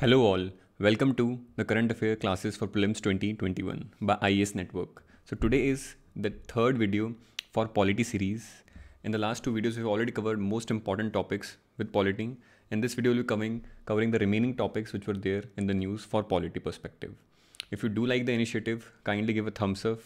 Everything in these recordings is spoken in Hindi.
Hello all, welcome to the current affair classes for prelims 2021 by IES network. So today is the third video for polity series. In the last two videos we've already covered most important topics with polity. In this video we'll be covering, covering the remaining topics which were there in the news for polity perspective. If you do like the initiative, kindly give a thumbs up,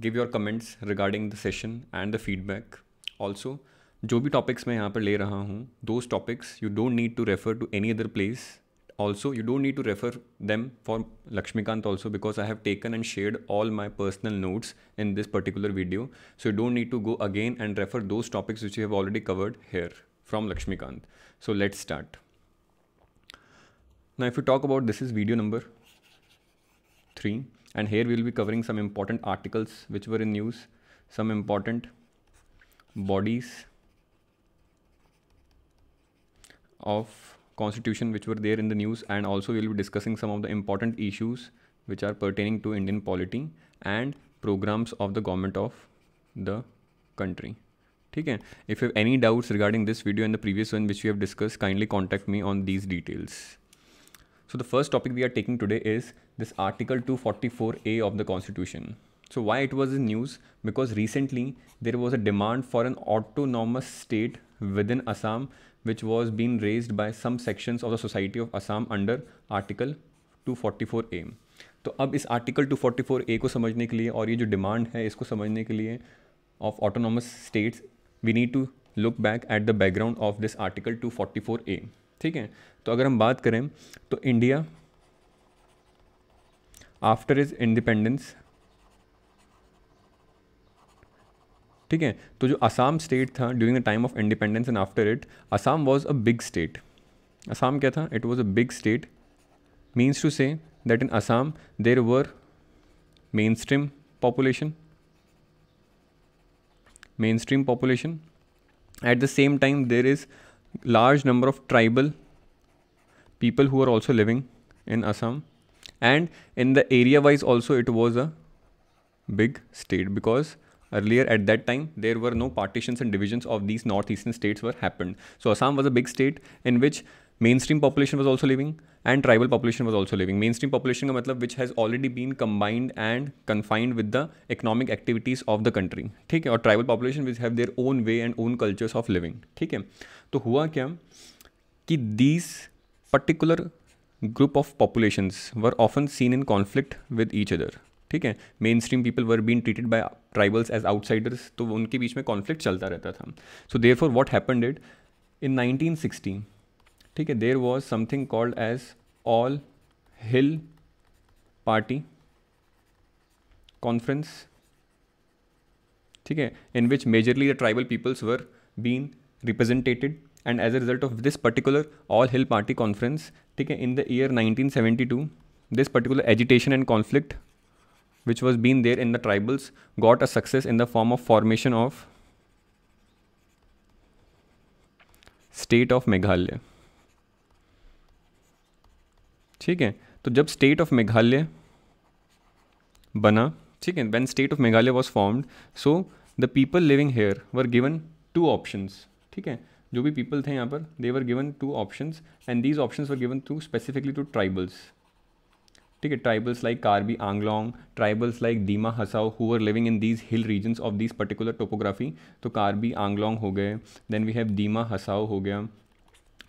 give your comments regarding the session and the feedback. Also, जो भी टॉपिक्स मैं यहाँ पर ले रहा हूँ topics you don't need to refer to any other place also you don't need to refer them for Lakshmikant also because I have taken and shared all my personal notes in this particular video. So you don't need to go again and refer those topics which you have already covered here from Lakshmikant. So let's start. Now if you talk about this is video number 3 and here we will be covering some important articles which were in news, some important bodies of constitution which were there in the news and also we'll be discussing some of the important issues which are pertaining to Indian polity and programs of the government of the country. Okay. If you have any doubts regarding this video and the previous one, which we have discussed, kindly contact me on these details. So the first topic we are taking today is this Article 244 244A of the Constitution. So why it was in news? Because recently there was a demand for an autonomous state within Assam which was being raised by some sections of the Society of Assam under Article 244A. तो अब इस आर्टिकल ए को समझने के लिए और ये जो डिमांड है इसको समझने के लिए of autonomous states we need to look back at the background of this article A ठीक है तो अगर हम बात करें तो इंडिया आफ्टर इज इंडिपेंडेंस ठीक है तो जो असम स्टेट था during the time of independence and after it Assam was a big state Assam क्या था it was a big state means to say that in Assam there were main stream population main stream population at the same time there is large number of tribal people who are also living in Assam and in the area wise also it was a big state because earlier at that time there were no partitions and divisions of these northeastern states were happened so assam was a big state in which mainstream population was also living and tribal population was also living mainstream population matlab which has already been combined and confined with the economic activities of the country ठीक है और tribal population which have their own way and own cultures of living ठीक है तो हुआ क्या कि these particular group of populations were often seen in conflict with each other ठीक है main stream people were been treated by tribals as outsiders तो उनके बीच में कॉन्फ्लिक्ट चलता रहता था so therefore what happen did in nineteen sixteen ठीक है there was something called as all hill party conference ठीक है in which majorly the tribal peoples were been represented and as a result of this particular all hill party conference ठीक है in the year nineteen seventy two this particular agitation and conflict which was been there in the tribals got a success in the form of formation of state of Meghalaya ठीक है तो जब स्टेट ऑफ मेघालय बना ठीक है when state of Meghalaya was formed so the people living here were given two options ठीक है जो भी पीपल थे यहाँ पर they were given two options and these options were given to specifically to tribals ठीक है tribals like Karbi Anglong tribals like Dima Hasao who are living in these hill regions of this particular topography तो कार्बी आंगलोंग हो गए देन वी हैव दीमा हसाओ हो गया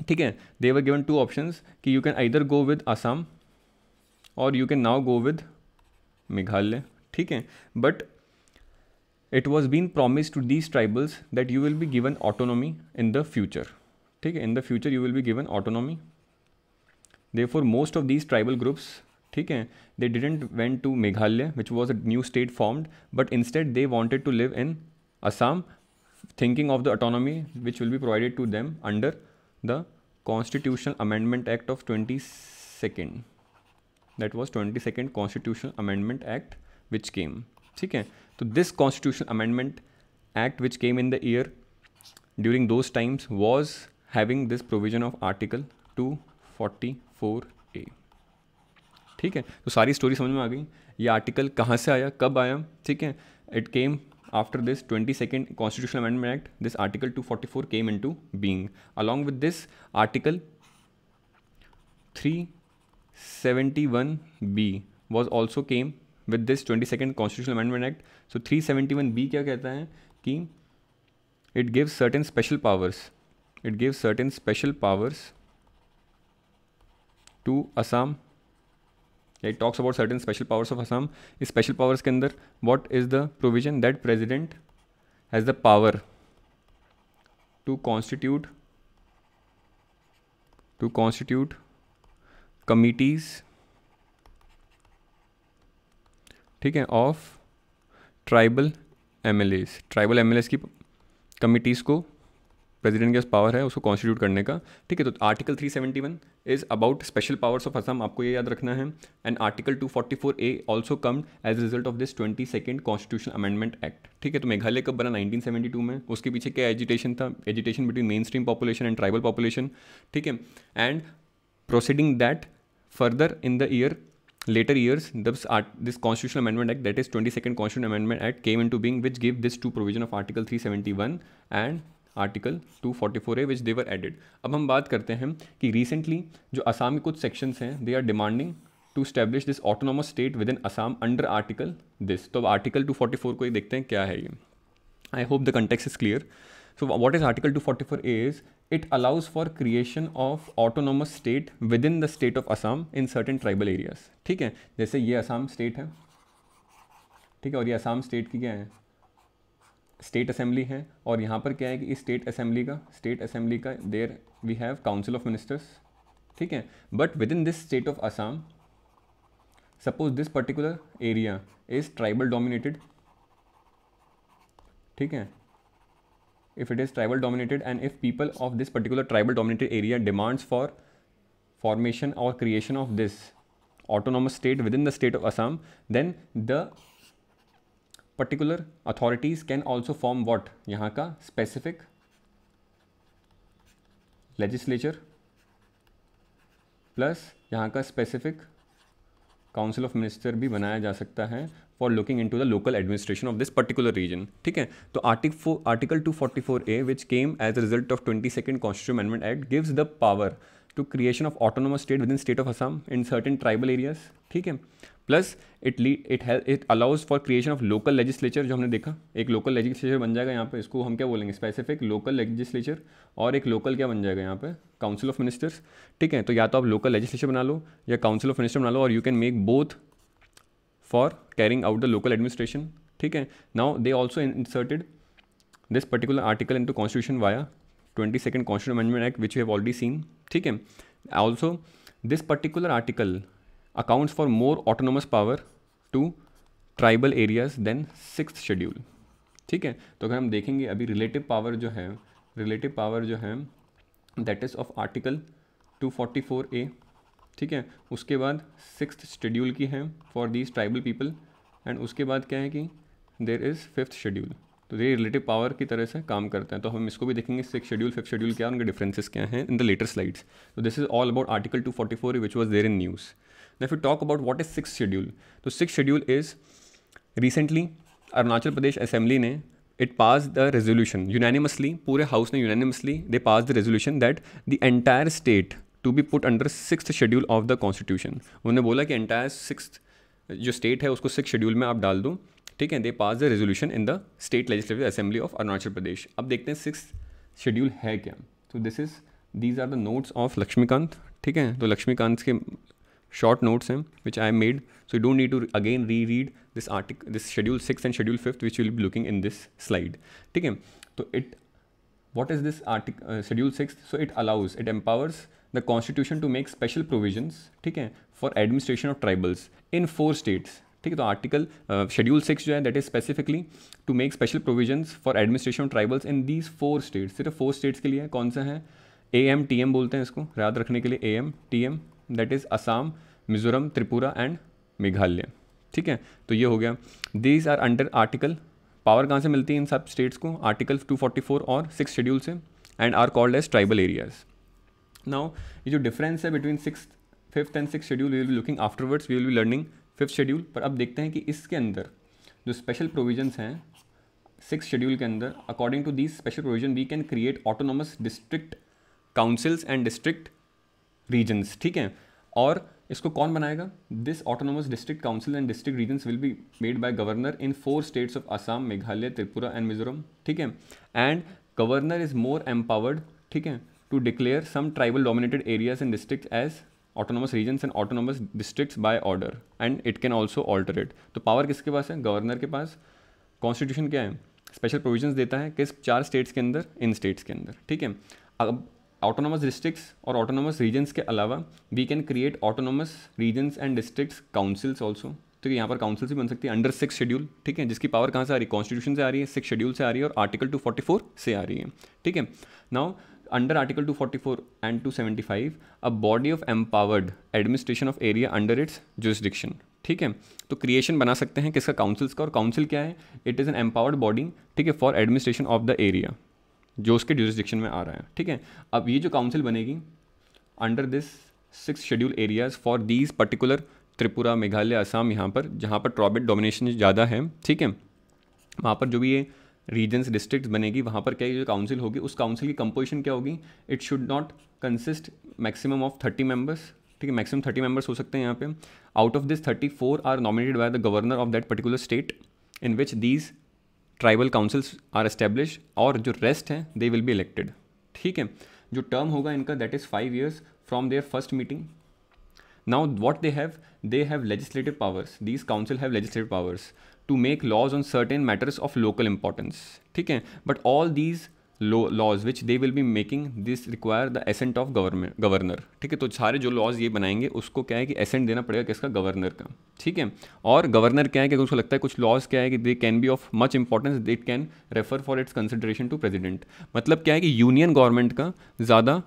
ठीक है they were given two option कि you can either go with Assam और you can now go with Meghalaya ठीक है but it was been promise to these tribals that you will be given autonomy in the future ठीक है the future you will will given autonomy autonomy therefore most of these tribal groups ठीक है they didn't went to Meghalaya which was a new state formed but instead they wanted to live in Assam thinking of the autonomy which will be provided to them under the constitutional amendment act of twenty second that was twenty second constitutional amendment act which came ठीक है तो this constitutional amendment act which came in the year during those times was having this provision of article 244 ठीक है तो सारी स्टोरी समझ में आ गई ये आर्टिकल कहाँ से आया कब आया ठीक है it came after this twenty second constitution amendment act this article two forty four came into being along with this article three seventy one B was also came with this twenty second constitution amendment act so three seventy one B क्या कहता है कि it gives certain special powers it gives certain special powers to Assam it talks about certain special powers of Assam इस स्पेशल पावर्स के अंदर what is the provision that president has the power to constitute to constitute committees ठीक है of tribal M L as tribal M L की कमिटीज़ को प्रेसिडेंट के पास पावर है उसको कॉन्स्टिट्यूट करने का ठीक है तो article 371 is about special powers of Assam आपको ये याद रखना है and article 244 A also come as result of this twenty second constitution amendment act ठीक है तो मेघालय कब बना 1972 में उसके पीछे क्या एजुटेशन था agitation between main stream population and tribal population ठीक है and proceeding that further in the year later this years this, act that is twenty act that is act constitutional into being which give this two provision of article three seventy 371 and article 244 A which they were added अब हम बात करते हैं कि रिसेंटली जो असम के कुछ सेक्शंस हैं they are demanding to establish this autonomous state within Assam under article this तो अब आर्टिकल 244 को ही देखते हैं क्या है ये I hope the context is clear so what is article two forty four A is it allows for creation of autonomous state within the state of Assam in certain tribal areas ठीक है जैसे ये असम स्टेट है ठीक है और ये असम स्टेट की क्या है स्टेट असेंबली है और यहाँ पर क्या है कि इस स्टेट असेंबली का स्टेट असेंबली का there we have council of ministers ठीक है but within this state of Assam suppose this particular area is tribal dominated ठीक है if it is tribal dominated and if people of this particular tribal dominated area demands for formation और creation of this autonomous state within the state of Assam then the particular authorities can also form what यहाँ का स्पेसिफिक लेजिस्लेचर प्लस यहाँ का स्पेसिफिक काउंसिल ऑफ मिनिस्टर भी बनाया जा सकता है for looking into the local administration of this particular region ठीक है तो आर्टिक article two forty four A which came as result of twenty second कॉन्स्टिट्यू amendment act gives the power to creation of autonomous state within state of Assam in certain tribal areas ठीक है plus it lead it help it allows for creation of local legislature जो हमने देखा एक लोकल लेजिस्लेचर बन जाएगा यहाँ पे इसको हम क्या बोलेंगे स्पेसिफिक लोकल लेजिस्लेचर और एक लोकल क्या बन जाएगा यहाँ पे काउंसिल ऑफ मिनिस्टर्स ठीक है तो या तो आप लोकल लेजिस्लेचर बना लो या काउंसिल ऑफ मिनिस्टर बना लो और you can make both for carrying out the local administration ठीक है now they also inserted this particular article into constitution via twenty second constitution amendment act which you have already seen ठीक है also this particular article accounts for more autonomous power to tribal areas then six schedule ठीक है तो अगर हम देखेंगे अभी रिलेटिव पावर जो है रिलेटिव पावर जो है that is of article 244 A ठीक है उसके बाद सिक्स शेड्यूल की है for these tribal people and उसके बाद क्या है कि देर इज़ फिफ्थ शेड्यूल तो ये रिलेटिव पावर की तरह से काम करते हैं तो हम इसको भी देखेंगे सिक्स शेड्यूल फिफ्थ शेड्यूल क्या उनके डिफरेंसेस क्या हैं इन द लेटर स्लाइड्स तो this is all about article two forty four which was there in news than फिर talk about what is six schedule तो six schedule is recently Arunachal Pradesh assembly ने it pass the resolution unanimously पूरे हाउस ने unanimously they pass the resolution that the entire state to be put under six schedule of the constitution उन्होंने बोला कि एंटायर सिक्स जो स्टेट है उसको सिक्स शेड्यूल में आप डाल दो ठीक है they pass the resolution in the state legislative assembly of Arunachal Pradesh अब देखते हैं सिक्स शेड्यूल है क्या तो this is these are the notes of Laxmikanth ठीक है तो लक्ष्मीकांत के शॉर्ट नोट्स हैं which I made so you don't need to again री रीड दिस आर्टिक this schedule six and schedule fifth which will be looking in this slide ठीक है तो इट वॉट इज दिस आर्टिक schedule six so it allows it empowers the constitution to make special provisions ठीक है for administration of tribals in four states ठीक है तो आर्टिकल शेड्यूल सिक्स जो है that is specifically to make special provisions for administration tribals in these four states सिर्फ फोर स्टेट्स के लिए कौन सा है ए एम टी एम बोलते हैं इसको याद रखने के लिए A M T M that is Assam Mizoram Tripura and Meghalaya ठीक है तो ये हो गया these are under article power कहाँ से मिलती है इन सब स्टेट्स को आर्टिकल 244 और सिक्स शेड्यूल से and are called as tribal areas now ये जो डिफरेंस है between six fifth and six schedule we will be looking afterwards we will be learning fifth schedule पर अब देखते हैं कि इसके अंदर जो स्पेशल प्रोविजंस हैं सिक्स शेड्यूल के अंदर according to these special provision we can create autonomous district councils and district regions ठीक है और इसको कौन बनाएगा this autonomous district council and district regions will be made by governor in four states of Assam Meghalaya Tripura and Mizoram ठीक है and governor is more empowered ठीक है to declare some tribal dominated areas and district as autonomous regions and autonomous district by order and it can also alter it तो पावर किसके पास है गवर्नर के पास कॉन्स्टिट्यूशन क्या है स्पेशल प्रोविजन देता है किस चार स्टेट्स के अंदर इन स्टेट्स के अंदर ठीक है अब ऑटोनोमस डिस्ट्रिक्ट्स और ऑटोनोमस रीजन्स के अलावा we can create autonomous regions and districts councils also तो यहाँ पर काउंसिल भी बन सकती है अंडर सिक्स शेड्यूल ठीक है जिसकी पावर कहाँ से आ रही है कॉन्स्टिट्यूशन से आ रही है सिक्स शेड्यूल से आ रही है और आर्टिकल टू फोर्टी फोर से आ रही है ठीक है now under article two forty four and two seventy five a body of empowered administration of area under its jurisdiction ठीक है तो क्रिएशन बना सकते हैं किसका काउंसिल्स का और काउंसिल क्या है it is an empowered body ठीक है for administration of the area जो उसके ड्यूरिस्डिक्शन में आ रहा है ठीक है अब ये जो काउंसिल बनेगी under this six schedule areas for these particular Tripura Meghalaya Assam यहाँ पर जहाँ पर ट्रॉबिट डोमिनेशन ज़्यादा है ठीक है वहाँ पर जो भी ये रीजन्स डिस्ट्रिक्ट बनेगी वहाँ पर क्या जो काउंसिल होगी उस काउंसिल की कंपोजिशन क्या होगी it should not consist maximum of thirty members ठीक है मैक्सिमम थर्टी मेंबर्स हो सकते हैं यहाँ पे out of this thirty four are nominated by the governor of that particular state in which these tribal councils are establish और जो रेस्ट हैं दे विल बी इलेक्टेड ठीक है जो टर्म होगा इनका that is five years from their first meeting now what they have they have legislative powers these council have legislative powers to make laws on certain matters of local importance ठीक है but all these laws which they will be making this require the assent of government governor ठीक है तो सारे जो लॉज ये बनाएंगे उसको क्या है कि एसेंट देना पड़ेगा किसका गवर्नर का ठीक है और गवर्नर क्या है कि उसको लगता है कुछ लॉज क्या है कि they can be of much importance it can refer for its consideration to president मतलब क्या है कि यूनियन गवर्नमेंट का ज़्यादा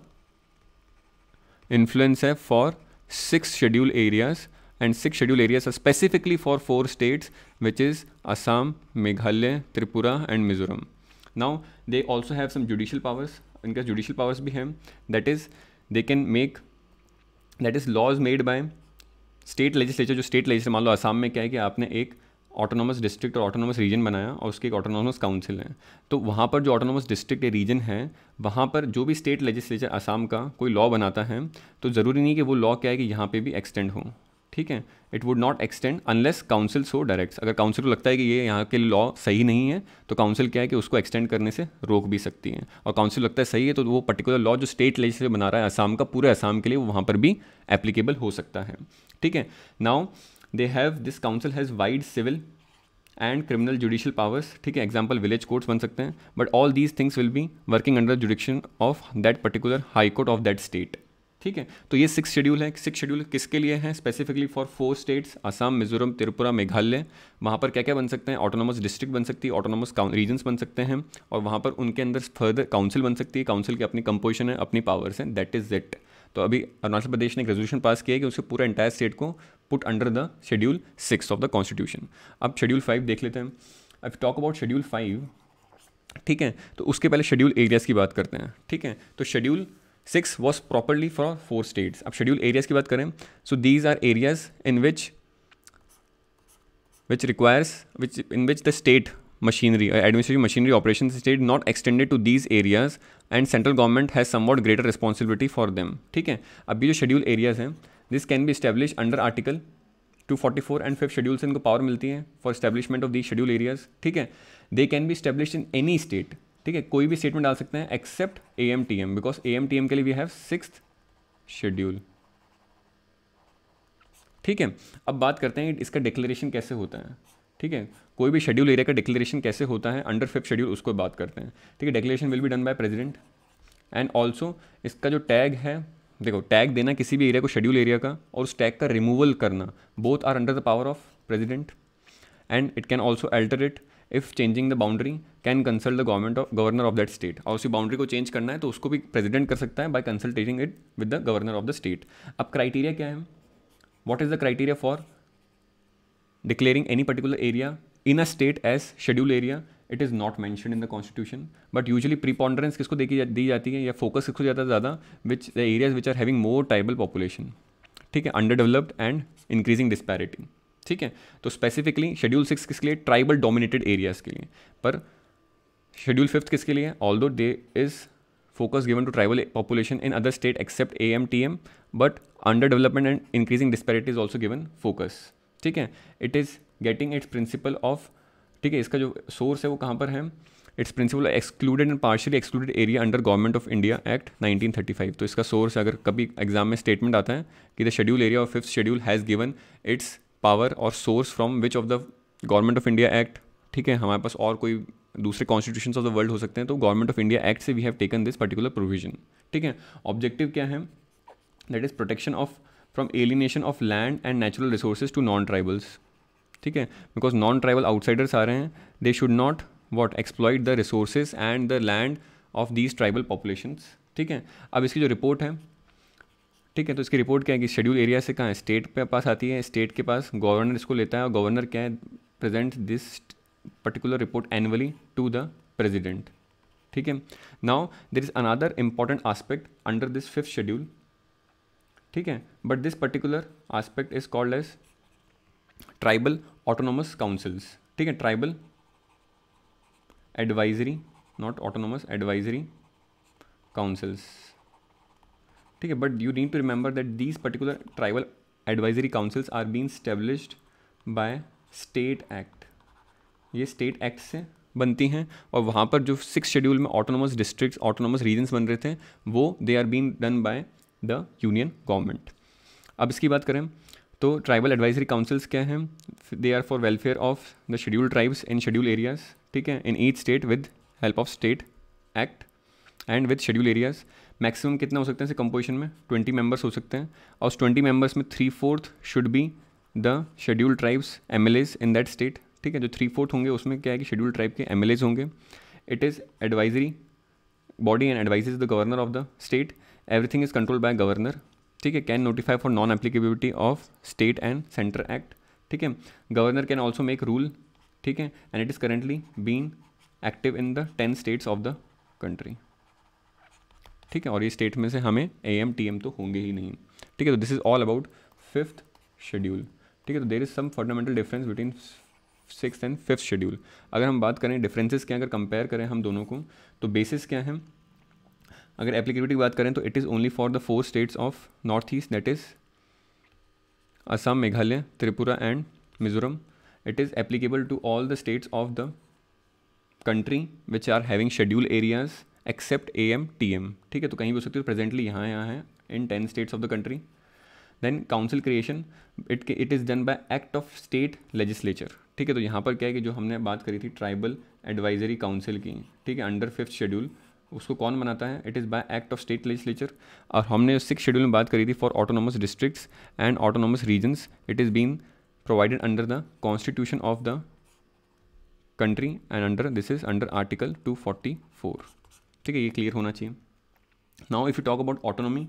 इन्फ्लुएंस है for six schedule areas and six scheduled areas are specifically for four states, which is Assam, Meghalaya, Tripura, and Mizoram. Now, they also have some judicial powers. इनका judicial powers भी हैं. That is, they can make that is laws made by state legislature. जो state legislature मान लो असम में क्या है कि आपने एक ऑटोनोमस डिस्ट्रिक्ट और ऑटोनोमस रीजन बनाया और उसके एक ऑटोनोमस काउंसिल है तो वहाँ पर जो ऑटोनोमस डिस्ट्रिक्ट या रीजन है वहाँ पर जो भी स्टेट लेजिस्लेचर असम का कोई लॉ बनाता है तो ज़रूरी नहीं कि वो लॉ क्या है कि यहाँ पे भी एक्सटेंड हो ठीक है it would not extend unless council so direct अगर काउंसिल को लगता है कि ये यहाँ के लॉ सही नहीं है तो काउंसिल क्या है कि उसको एक्सटेंड करने से रोक भी सकती है और काउंसिल लगता है सही है तो वो पर्टिकुलर लॉ जो स्टेट लेजिस्लेचर बना रहा है आसाम का पूरे आसाम के लिए वो वहाँ पर भी एप्लीकेबल हो सकता है ठीक है now they have this council has wide civil and criminal judicial powers ठीक है एग्जाम्पल विलेज कोर्ट्स बन सकते हैं but all these things will be working under jurisdiction of that particular high court of that state ठीक है तो ये सिक्स शेड्यूल है सिक्स शेड्यूल किसके लिए है specifically for four states Assam Mizoram Tripura Meghalaya वहाँ पर क्या क्या बन सकते हैं ऑटोनोमस डिस्ट्रिक्ट बन सकती है ऑटोनोमस रीजन्स बन सकते हैं और वहाँ पर उनके अंदर फर्दर काउंसिल बन सकती है काउंसिल की अपनी कंपोजिशन है अपनी पावर्स हैं दैट इज़ इट तो अभी अरुणाचल प्रदेश ने एक रेजोल्यूशन पास किया कि उसके पूरा एंटायर स्टेट को put under the schedule six of the constitution अब शेड्यूल फाइव देख लेते हैं अब टॉक अबाउट शेड्यूल फाइव ठीक है तो उसके पहले शेड्यूल एरियाज़ की बात करते हैं ठीक है तो schedule six was properly for four states अब शेड्यूल एरियाज की बात करें so these are areas in which which requires which in which the state machinery administrative machinery operation state not extended to these areas and central government has somewhat greater responsibility for them ठीक है अभी जो शेड्यूल एरियाज हैं दिस कैन भी establish under article two forty four and fifth schedule से इनको पावर मिलती है for establishment of these schedule areas ठीक है दे कैन भी स्टैब्लिश इन एनी स्टेट ठीक है कोई भी स्टेटमेंट डाल सकते हैं except A M T M because A M T M के लिए वी हैव सिक्स शेड्यूल ठीक है अब बात करते हैं इसका डिक्लेरेशन कैसे होता है ठीक है कोई भी शेड्यूल एरिया का डिक्लेरेशन कैसे होता है अंडर फिफ्थ शेड्यूल उसको बात करते हैं ठीक है declaration will be done by president and also इसका जो टैग है देखो टैग देना किसी भी एरिया को शेड्यूल एरिया का और उस टैग का रिमूवल करना both are under the power of president and it can also alter it if changing the boundary can consult the government of governor of that state और उसी बाउंड्री को चेंज करना है तो उसको भी प्रेजिडेंट कर सकता है by consultating it with the governor of the state अब क्राइटेरिया क्या है what is the criteria for declaring any particular area in a state as schedule area it is not mention in the constitution but usually preponderance किसको देखी जा, दी जाती है या फोकस किसको जाता है ज़्यादा which the areas which are having more tribal population ठीक है underdeveloped and increasing disparity ठीक है तो स्पेसिफिकली शेड्यूल सिक्स किसके लिए ट्राइबल डोमिनेटेड एरियाज़ के लिए पर शेड्यूल फिफ्थ किसके लिए although they is focus tribal population in other state except A M T M but under development and increasing disparity is also given focus ठीक है it is getting its principle of ठीक है इसका जो सोर्स है वो कहाँ पर है its principle excluded and partially excluded area under government of India act 1935 तो इसका सोर्स अगर कभी एग्जाम में स्टेटमेंट आता है कि the schedule area of fifth schedule has given its power और source from which of the government of India act ठीक है हमारे पास और कोई दूसरे कॉन्स्टिट्यूशन ऑफ द वर्ल्ड हो सकते हैं तो गवर्नमेंट ऑफ इंडिया एक्ट से we have taken this particular provision ठीक है ऑब्जेक्टिव क्या है that is protection of from alienation of land and natural resources to non tribals ठीक है बिकॉज नॉन ट्राइबल आउटसाइडर्स आ रहे हैं they should not what exploit the resources and the land of these tribal population ठीक है अब इसकी जो रिपोर्ट है ठीक है तो इसकी रिपोर्ट क्या है कि शेड्यूल एरिया से कहाँ स्टेट के पास आती है स्टेट के पास गवर्नर इसको लेता है और गवर्नर क्या है present this particular report annually to the president ठीक है now there is another important aspect under this fifth schedule ठीक है but this particular aspect is called as tribal autonomous councils ठीक है tribal advisory not autonomous advisory councils ठीक है but you need to remember that these particular tribal advisory councils are been established by state act ये स्टेट एक्ट से बनती हैं और वहाँ पर जो सिक्स शेड्यूल में ऑटोनोमस डिस्ट्रिक्ट ऑटोनोमस रीजन्स बन रहे थे वो they are been done by the union government अब इसकी बात करें तो ट्राइबल एडवाइजरी काउंसिल्स क्या हैं they are for welfare of the schedule tribes in schedule areas ठीक है in each state with help of state act and with schedule areas maximum कितना हो सकते हैं कंपोजिशन में ट्वेंटी मेंबर्स हो सकते हैं और उस ट्वेंटी मेंबर्स में three fourth should be the schedule tribes M L as in that state ठीक है जो थ्री फोर्थ होंगे उसमें क्या है कि शेड्यूल ट्राइब के एम एल होंगे it is advisory body and advise the governor of the state everything is control by governor ठीक है can notify for non applicability of state and centre act ठीक है governor can also make rule ठीक है and it is currently been active in the ten states of the country ठीक है और ये स्टेट में से हमें ए एम टी एम तो होंगे ही नहीं ठीक है तो this is all about fifth schedule ठीक है तो there is some fundamental difference between six and fifth schedule अगर हम बात करें डिफरेंसेस क्या अगर कंपेयर करें हम दोनों को तो बेसिस क्या है अगर एप्लीकेबिलिटी की बात करें तो it is only for the four states of north east that is Assam Meghalaya Tripura and Mizoram it is applicable to all the states of the country which are having schedule areas except A M T M ठीक है तो कहीं भी हो सकती है प्रेजेंटली तो यहाँ यहाँ है in ten states of the country then council creation it it is done by act of state legislature ठीक है तो यहाँ पर क्या है कि जो हमने बात करी थी ट्राइबल एडवाइजरी काउंसिल की ठीक है अंडर फिफ्थ शेड्यूल उसको कौन बनाता है it is by act of state legislature और हमने सिक्स शेड्यूल में बात करी थी for autonomous districts and autonomous regions it is been provided under the constitution of the country and under this is under article two forty four ठीक है ये क्लियर होना चाहिए now if you talk about autonomy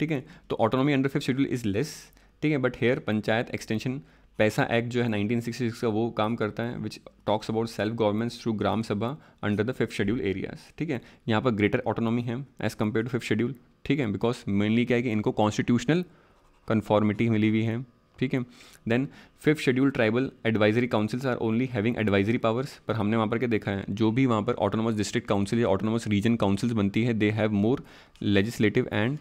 ठीक है तो autonomy under fifth schedule is less ठीक है but here panchayat extension PESA act जो है 1966 का वो काम करता है which talks about self governance through gram sabha under the fifth schedule areas ठीक है यहाँ पर ग्रेटर ऑटोनॉमी है as compare to fifth schedule ठीक है बिकॉज मेनली क्या है कि इनको कॉन्स्टिट्यूशनल कन्फॉर्मिटी मिली हुई है ठीक है then fifth schedule tribal advisory councils are only having advisory powers पर हमने वहाँ पर क्या देखा है जो भी वहाँ पर ऑटोनोमस डिस्ट्रिक्ट काउंसिल या ऑटोनोमस रीजन काउंसिल्स बनती है they have more legislative and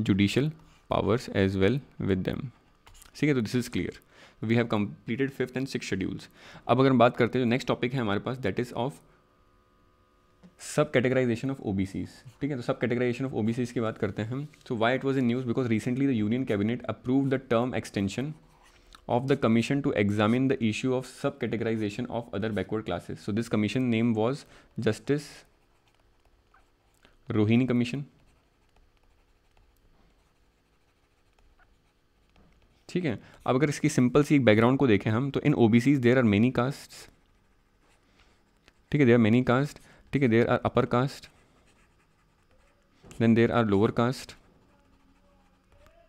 judicial powers as well with them ठीक है तो this is clear we have completed fifth and six schedules अब अगर हम बात करते हैं जो नेक्स्ट टॉपिक है हमारे पास that is of sub categorization of OBCs ठीक है तो सब कैटेगराइजेशन ऑफ ओबीसीज की बात करते हैं so why it was in news because recently the union cabinet approve the term extension of the commission to examine the issue of sub categorization of other backward classes so this commission name was justice Rohini commission ठीक है अब अगर इसकी सिंपल सी एक बैकग्राउंड को देखें हम तो in O B Cs there are many caste ठीक है देर आर मेनी कास्ट ठीक है there are upper caste then there are lower caste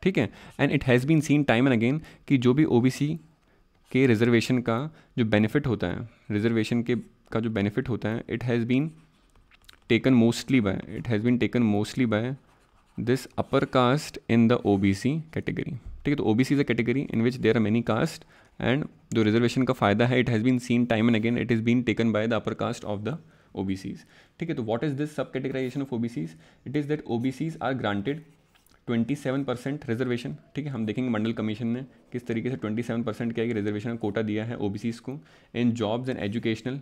ठीक है and it has been seen time and again कि जो भी ओ के रिजर्वेशन का जो बेनिफिट होता है रिजर्वेशन के का जो बेनिफिट होता है it has been taken mostly by it has been taken mostly by this upper caste in the O B C category ठीक है तो O B C is a category in which there are many caste and जो रिजर्वेशन का फ़ायदा है it has been seen time and again it is been taken by the upper caste of the Cs ठीक है तो वॉट इज दिस सब categorization of OBCs it is that Cs are granted 27 percent reservation ठीक है हम देखेंगे मंडल कमीशन ने किस तरीके से 27 परसेंट क्या है कि रिजर्वेशन का कोटा दिया है सीज को in jobs and educational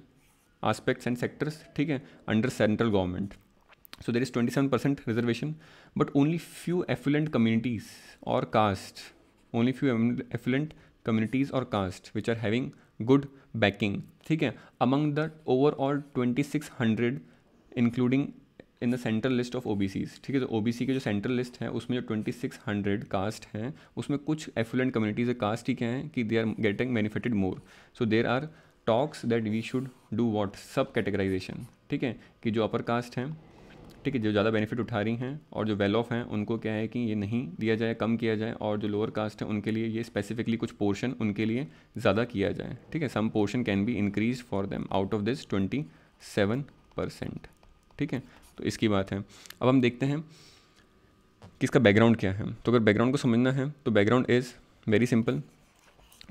aspects and sectors ठीक है under central government so there is 27 percent reservation but only few affluent communities और caste only few affluent communities और caste which are having good backing ठीक है among the overall twenty six hundred including in the central list of O ठीक है तो ओ के जो सेंट्रल लिस्ट है उसमें जो ट्वेंटी सिक्स हंड्रेड कास्ट हैं उसमें कुछ एफुलेंट कम्युनिटीज़ कास्ट ही क्या हैं कि they are getting benefited more so there are talks that we should do what sub categorization ठीक है कि जो अपर कास्ट हैं ठीक है जो ज़्यादा बेनिफिट उठा रही हैं और जो वेल ऑफ हैं उनको क्या है कि ये नहीं दिया जाए कम किया जाए और जो लोअर कास्ट है उनके लिए ये स्पेसिफिकली कुछ पोर्शन उनके लिए ज़्यादा किया जाए ठीक है some portion can be increase for them out of this twenty seven percent ठीक है तो इसकी बात है अब हम देखते हैं कि इसका बैकग्राउंड क्या है तो अगर बैकग्राउंड को समझना है तो बैकग्राउंड इज़ वेरी सिंपल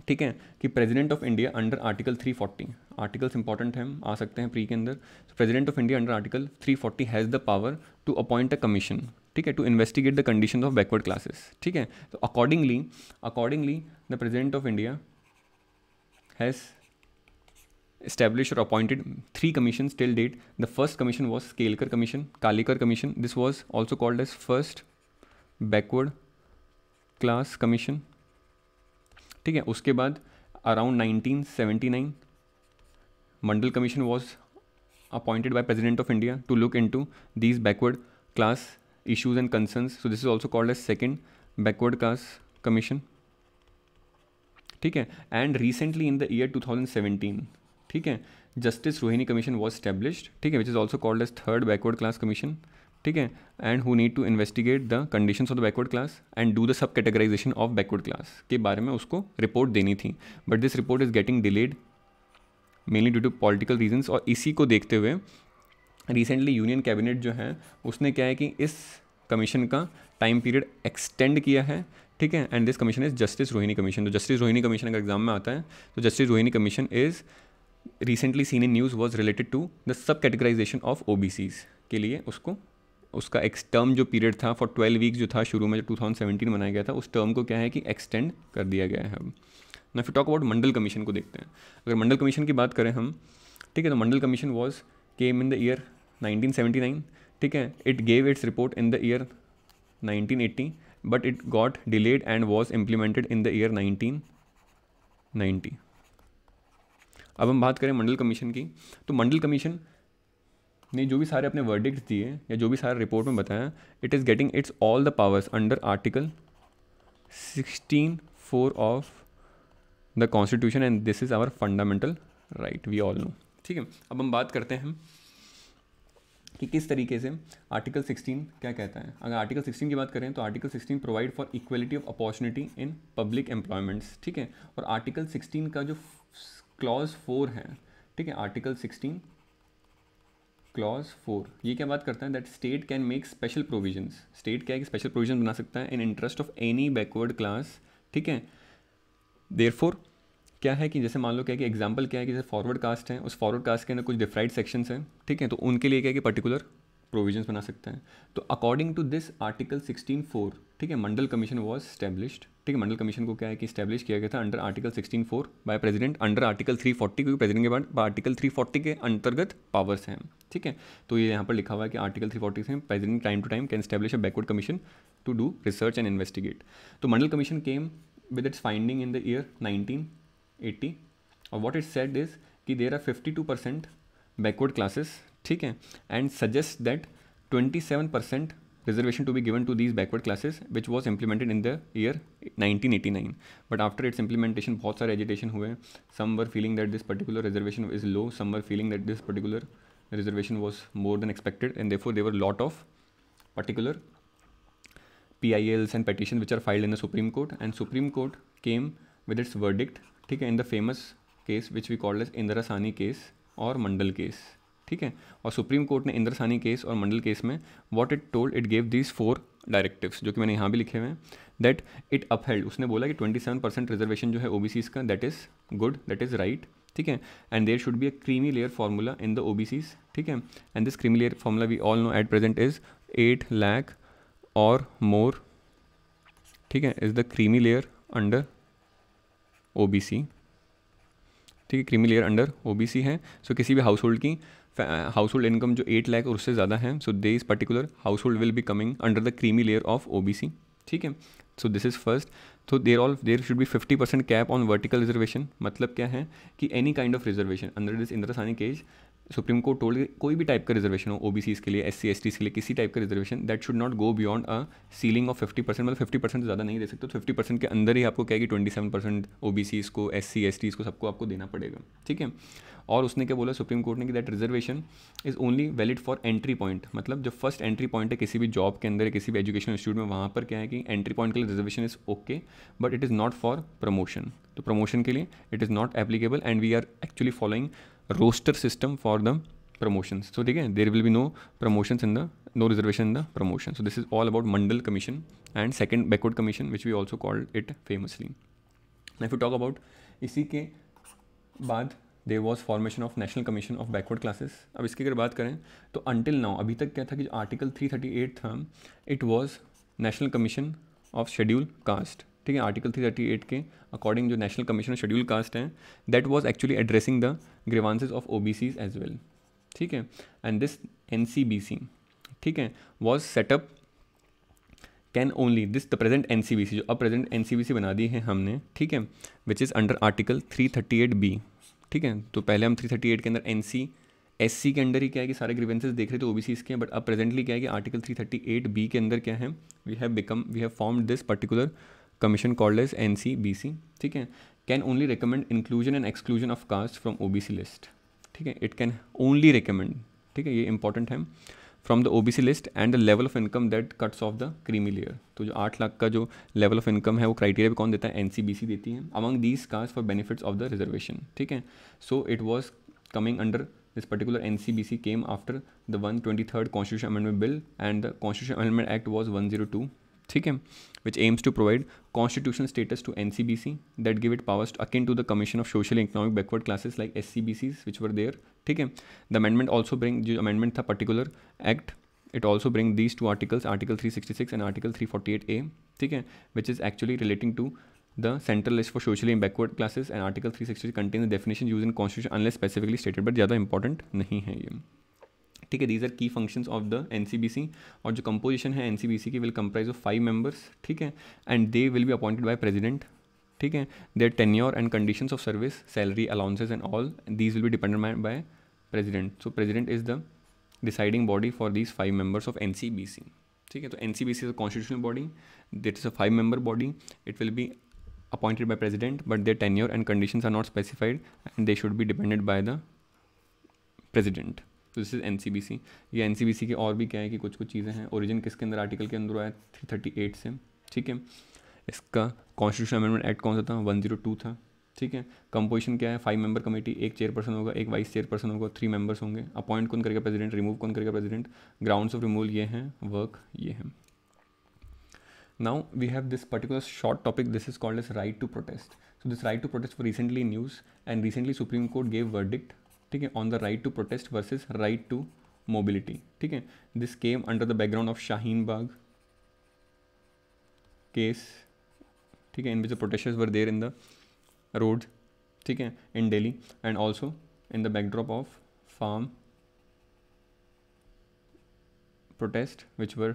ठीक है कि president of India under article three forty articles important हैं आ सकते हैं प्री के अंदर president of India under article three forty has the power to appoint a commission ठीक है to investigate the condition of backward classes ठीक है तो accordingly accordingly the president of India has establish और appointed three commission till date the first commission was Kalelkar commission Kalelkar commission this was also called as first backward class commission ठीक है उसके बाद around 1979 Mandal commission was appointed by president of India to look into these backward class issues and concerns so this is also called as second backward class commission ठीक है and recently in the year 2017 ठीक है justice Rohini commission was established ठीक है which is also called as third backward class commission ठीक है and who need to investigate the condition of the backward class and do the sub categorization of backward class के बारे में उसको रिपोर्ट देनी थी but this report is getting delayed mainly due to political reasons और इसी को देखते हुए रिसेंटली यूनियन कैबिनेट जो है उसने क्या है कि इस कमीशन का टाइम पीरियड एक्सटेंड किया है ठीक है and this commission is justice Rohini commission तो जस्टिस रोहिणी कमीशन अगर एग्जाम में आता है तो justice Rohini commission is recently seen in news was related to the sub categorization of O के लिए उसको उसका एक्स टर्म जो पीरियड था फॉर ट्वेल्व वीक जो था शुरू में जो सेवेंटीन बनाया गया था उस टर्म को क्या है कि एक्सटेंड कर दिया गया है अब ना फिर टॉक अबाउट मंडल कमीशन को देखते हैं अगर मंडल कमीशन की बात करें हम ठीक है तो Mandal commission was came in the year 1979 ठीक है it gave its report in the year 1980 but it got delayed and was implemented in the year 1990 अब हम बात करें मंडल कमीशन की तो मंडल कमीशन ने जो भी सारे अपने वर्डिक्ट दिए या जो भी सारे रिपोर्ट में बताया it is getting its all the powers under article sixteen four of the constitution and this is our fundamental right we all know ठीक है अब हम बात करते हैं कि किस तरीके से आर्टिकल 16 क्या कहता है अगर आर्टिकल 16 की बात करें तो article 16 provide for equality of opportunity in public employments ठीक है और आर्टिकल 16 का जो क्लॉज फोर है ठीक है आर्टिकल सिक्सटीन क्लॉज फोर ये क्या बात करता है that state can make special provisions state क्या है कि स्पेशल प्रोविजन बना सकता है in interest of any backward class ठीक है देर फोर क्या है कि जैसे मान लो क्या है कि एग्जाम्पल क्या है कि जैसे फॉरवर्ड कास्ट है उस फॉरवर्ड कास्ट के अंदर कुछ डिफ्राइड सेक्शंस हैं ठीक है तो उनके लिए क्या है कि पर्टिकुलर प्रोविजंस बना सकते हैं तो according to this article sixteen four ठीक है मंडल कमीशन वॉज स्टैब्लिश्ड ठीक है मंडल कमीशन को क्या है कि स्टैब्लिश किया गया था under article sixteen four by president under article three forty क्योंकि प्रेसिडेंट के बाद आर्टिकल थ्री फोर्टी के अंतर्गत पावर्स हैं ठीक है तो ये यहाँ पर लिखा हुआ है कि आर्टिकल थ्री फोर्टी से president time to time can establish a backward commission to do research and investigate तो Mandal commission came with its finding in the year nineteen eighty और वॉट इट सेट इज़ कि there are fifty two percent backward classes ठीक है and suggest that twenty seven percent reservation to be given to these backward classes which was implemented in the year 1989 but after its implementation bahut are agitation hue some were feeling that this particular reservation is low some were feeling that this particular reservation was more than expected and therefore there were lot of particular PILs and petitions which are filed in the Supreme Court and Supreme Court came with its verdict okay, in the famous case which we call as Indra Sani case or Mandal case ठीक है और सुप्रीम कोर्ट ने इंद्र सानी केस और मंडल केस में what it told it gave these four directives जो कि मैंने यहाँ भी लिखे हुए हैं दैट इट अपहेल्ड उसने बोला कि 27 परसेंट रिजर्वेशन जो है ओ का that is good that is right ठीक है and there should be a creamy layer formula in the ओ ठीक है and this creamy layer formula we all know at present is eight lakh और मोर ठीक है is the creamy layer under ओ ठीक है क्रीमी लेयर अंडर ओ है सो so, किसी भी हाउस होल्ड की हाउस होल्ड इनकम जो एट लाख और उससे ज़्यादा है सो दे is particular house hold will be coming under the creamy layer of O B C ठीक है सो दिस इज़ फर्स्ट तो देर all there should B fifty percent cap on vertical reservation मतलब क्या है कि any kind of reservation under this इंद्रसानी cage supreme court told कोई भी टाइप का रिजर्वेशन हो ओबीसी के लिए एस सी एस टी के लिए किसी टाइप का reservation that should not go beyond a ceiling of fifty percent मतलब फिफ्टी परसेंट ज़्यादा नहीं दे सकते तो फिफ्टी परसेंट के अंदर ही आपको क्या है कि twenty seven percent O B Cs को एस सी एस टीज़ को सबको आपको देना पड़ेगा ठीक है और उसने क्या बोला सुप्रीम कोर्ट ने कि that reservation is only valid for entry point मतलब जो फर्स्ट एंट्री पॉइंट है किसी भी जॉब के अंदर किसी भी एजुकेशन इंस्टीट्यूट में वहाँ पर क्या है कि एंट्री पॉइंट के लिए reservation is okay but it is not for promotion तो प्रमोशन के लिए it is not applicable and we are actually following roster system for the promotions so ठीक है there will be no promotion in the no reservation in the promotion so this is all about Mandal commission and second backward commission which we also called it famously if you talk about इसी के बाद देर was formation of national commission of backward classes अब इसकी अगर बात करें तो अनटिल नाउ अभी तक क्या था कि जो आर्टिकल थ्री थर्टी एट था it was national commission of schedule caste ठीक है आर्टिकल थ्री थर्टी एट के अकॉर्डिंग जो नेशनल कमीशन शेड्यूल कास्ट हैं that was actually addressing the grievances of O B as well ठीक है and this N C C B ठीक है was set up can only this the present N C C B जो अब present N C C B बना दी है हमने ठीक है which is under article three thirty eight B ठीक है तो पहले हम थ्री थर्टी एट के अंदर एन सी एस सी के अंदर ही क्या है कि सारे ग्रीवेंसेज देख रहे थे ओ बी के बट अब प्रेजेंटली क्या है कि article three thirty eight B के अंदर क्या है we have become we have form this particular N C B C ठीक है can only recommend inclusion and exclusion of caste from O B C list ठीक है इट कैन ओनली रिकमेंड ठीक है ये इंपॉर्टेंट है from the O B C list and the level of income that cuts off the creamy layer तो जो आठ लाख का जो लेवल ऑफ इनकम है वो क्राइटेरिया भी कौन देता है एन सी बी सी देती है among these caste for benefits of the reservation ठीक है so it was coming under this particular N C C B came after the one twenty third constitution amendment bill and the constitution amendment act was one zero two ठीक है which aims to provide constitution status to N C B C that give it powers akin to the commission of social economic backward classes like S C B Cs which were there ठीक है द अमेंडमेंट ऑल्सो ब्रिंग जो अमेंडमेंट था particular act it also bring these two articles article three sixty six and article three forty eight A ठीक है which is actually relating to the central list for socially in backward classes and article three sixty contain the definition use in constitution unless specifically stated but ज़्यादा इंपॉर्टेंट नहीं है ये ठीक है दीज आर की फंक्शंस ऑफ द एनसीबीसी और जो कंपोजिशन है एनसीबीसी की will comprise of five members ठीक है and they will be appointed by president ठीक है there tenure and condition of service salary allowances and all these will be depended by president so president is the deciding body for these five members of N ठीक है तो N C B C is a constitutional body that is a five member body it will be appointed by president but their tenure and conditions are not specified and they should be depended by the president तो this is N C B C ये एन सी बी सी के और भी क्या है कि कुछ कुछ चीज़ें हैं ओरिजिन किसके अंदर आर्टिकल के अंदर आया थ्री थर्टी एट से ठीक है इसका कॉन्स्टिट्यूशन अमेंडमेंट एक्ट कौन सा था वन जीरो टू था ठीक है कंपोजिशन क्या है फाइव मेंबर कमेटी एक चेयरपर्सन होगा एक वाइस चेयरपर्सन होगा थ्री मेंबर्स होंगे अपॉइंट कौन करेगा प्रेसिडेंट रिमूव कौन करेगा प्रेसिडेंट ग्राउंड्स ऑफ रिमूवल ये हैं वर्क ये हैं now we have this particular short topic this is called is right to protest so this right to protest for recently news and recently supreme court gave verdict ठीक है on the right to protest versus right to mobility ठीक है this came under the background of Shaheen Bagh case ठीक है in which the protesters were there in the road ठीक है in daily and also in the backdrop of farm protest which were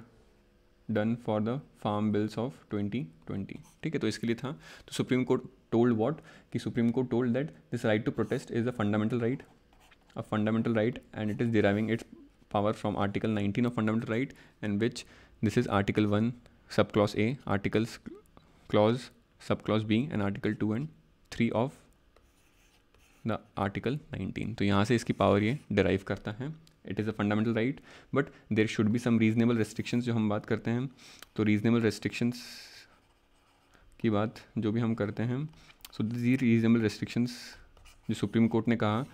done for the farm bills of 2020 ठीक है तो इसके लिए था तो सुप्रीम कोर्ट टोल्ड व्हाट कि supreme court told that this right to protest is a fundamental right a fundamental right and it is deriving its power from article 19 of fundamental right in which this is article 1 sub clause a articles clause sub clause b and article 2 and 3 of the article 19 तो यहाँ से इसकी पावर ये डराइव करता है it is a fundamental right but there should be some reasonable restrictions जो हम बात करते हैं तो रीजनेबल रेस्ट्रिक्शंस की बात जो भी हम करते हैं सो दी रीजनेबल रेस्ट्रिक्शंस जो सुप्रीम कोर्ट ने कहा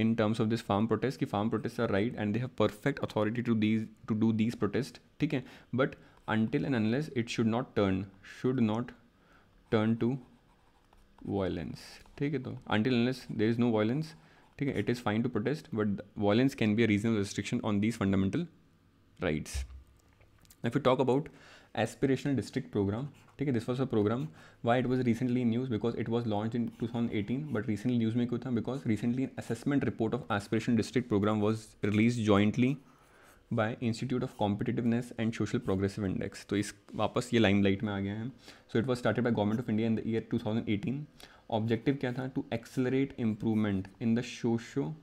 in terms of this farm protest कि farm protest are right and they have perfect authority to these to do these protest ठीक है but until and unless it should not turn should not turn to violence ठीक है तो until unless there is no violence ठीक है it is fine to protest but violence can be a regional restriction on these fundamental rights if you talk about aspirational district programme ठीक है this was a program why it was recently news because it was launch in two thousand eighteen but recently news में क्यों था because recently an assessment report of aspiration district program was release jointly by institute of competitiveness and social progressive index तो इस वापस ये लाइम लाइट में आ गया है so it was started by government of India in the year two thousand eighteen objective क्या था to accelerate improvement in the socio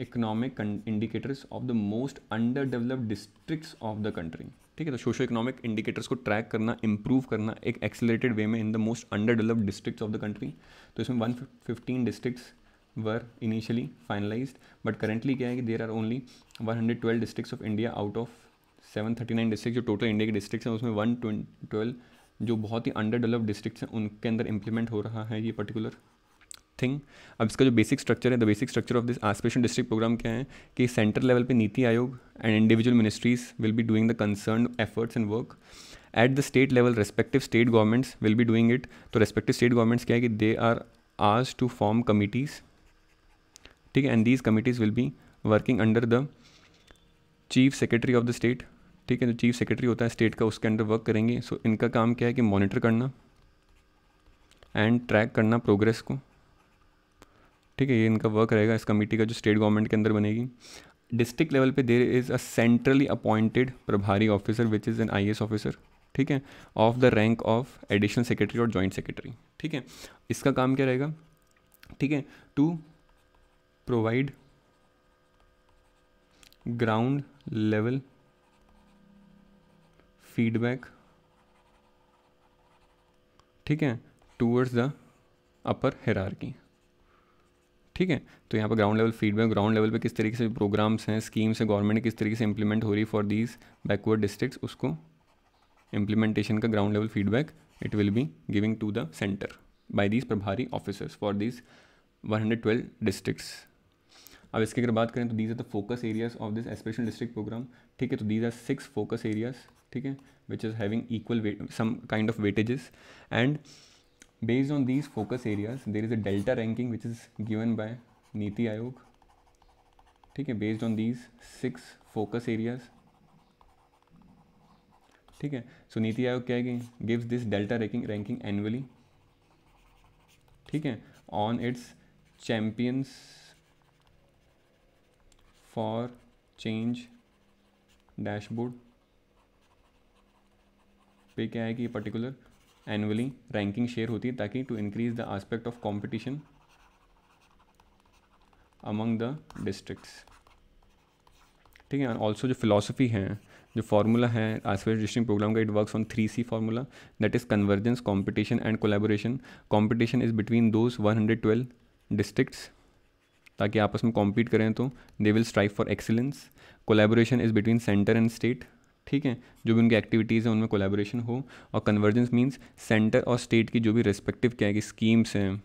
economic indicators of the most underdeveloped district of the country ठीक है तो सोशो इकोनॉमिक इंडिकेटर्स को ट्रैक करना इंप्रूव करना एक एक्सेलेटेड वे में in the most underdeveloped district of the country तो इसमें one fifteen district were initially finalise but currently क्या है कि there are only one hundred twelve district of India out of seven thirty nine district जो टोटल इंडिया के डिस्ट्रिक्ट हैं उसमें वन ट्वेल्व जो बहुत ही अंडर डेवलप डिस्ट्रिक्ट हैं उनके अंदर इंप्लीमेंट हो रहा है ये पर्टिकुलर थिंग अब इसका जो बेसिक स्ट्रक्चर है the basic structure of this aspiration district programme क्या है कि सेंट्रल लेवल पे Niti Aayog and individual ministries will be doing the concern efforts and work at the state level respective state governments will be doing it तो रेस्पेक्टिव स्टेट गवर्नमेंट्स क्या है कि दे आर आज टू फॉर्म कमिटीज़ ठीक है and these committees will be working under the chief secretary of the state ठीक है जो चीफ सेक्रेटरी होता है स्टेट का उसके अंडर वर्क करेंगे सो so, इनका काम क्या है कि मॉनिटर करना एंड ट्रैक करना प्रोग्रेस को ठीक है ये इनका वर्क रहेगा इस कमेटी का जो स्टेट गवर्नमेंट के अंदर बनेगी डिस्ट्रिक्ट लेवल पे there is a centrally appointed प्रभारी officer which is an I officer ठीक है of the rank of additional secretary और जॉइंट सेक्रेटरी ठीक है इसका काम क्या रहेगा ठीक है to provide ground level feedback ठीक है टूवर्ड्स द अपर हेरारकी ठीक है तो यहाँ पर ground level feedback ground level पे किस तरीके से प्रोग्राम्स हैं स्कीम्स हैं गवर्नमेंट किस तरीके से इंप्लीमेंट हो रही फॉर दीज बैकवर्ड डिस्ट्रिक्ट उसको इम्प्लीमेंटेशन का ground level feedback it will be giving to the centre by these प्रभारी officers for these twelve districts अब इसके अगर बात करें तो these are the focus areas of this especial district programme ठीक है तो these are six focus areas ठीक है which is having equal some kind of weightages and Based on these focus areas, there is a delta ranking which is given by Niti Aayog. ठीक है based on these six focus areas. ठीक है सो नीति आयोग क्या है gives this delta ranking ranking annually ठीक है on its champions for change dashboard पे क्या है कि पर्टिकुलर एनुअली रैंकिंग शेयर होती है ताकि to increase the aspect of competition among the district ठीक है ऑल्सो जो फिलोसफी है जो फार्मूला है आसपास डिस्ट्रिक्ट प्रोग्राम का it work on three C formula that is convergence competition and collaboration competition is between those one hundred twelve districts ताकि आपस में कॉम्पीट करें तो they will strive for excellence collaboration is between centre and state ठीक है जो भी उनकी एक्टिविटीज़ हैं उनमें कोलेबोरेशन हो और कन्वर्जेंस मीन्स सेंटर और स्टेट की जो भी रिस्पेक्टिव क्या है कि स्कीम्स हैं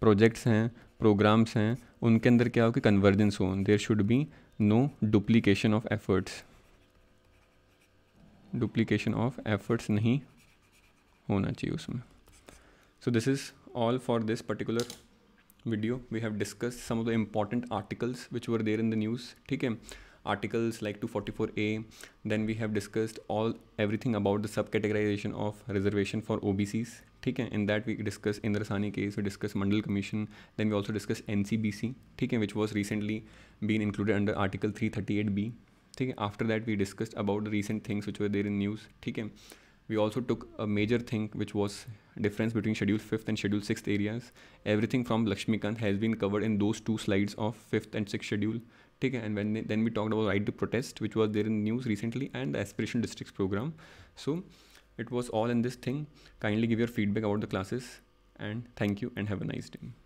प्रोजेक्ट्स हैं प्रोग्राम्स हैं उनके अंदर क्या हो कि कन्वर्जेंस हो there should be no duplication of efforts duplication of efforts नहीं होना चाहिए उसमें so this is all for this particular video we have discuss some of the important articles which were there in the news ठीक है articles like 244A. Then we have discussed all everything about the subcategorization of reservation for OBCs. ठीक है in that we discuss Indra case, case we discuss Mandal commission then we also discuss N C B C ठीक है which was recently been included under article three thirty eight B ठीक है after that we discussed about recent things which were there in news ठीक है we also took a major thing which was difference between schedule 5th and schedule 6th areas everything from lakshmikant has been covered in those two slides of 5th and 6th schedule and when then we talked about right to protest which was there in news recently and the aspiration districts program so it was all in this thing kindly give your feedback about the classes and thank you and have a nice day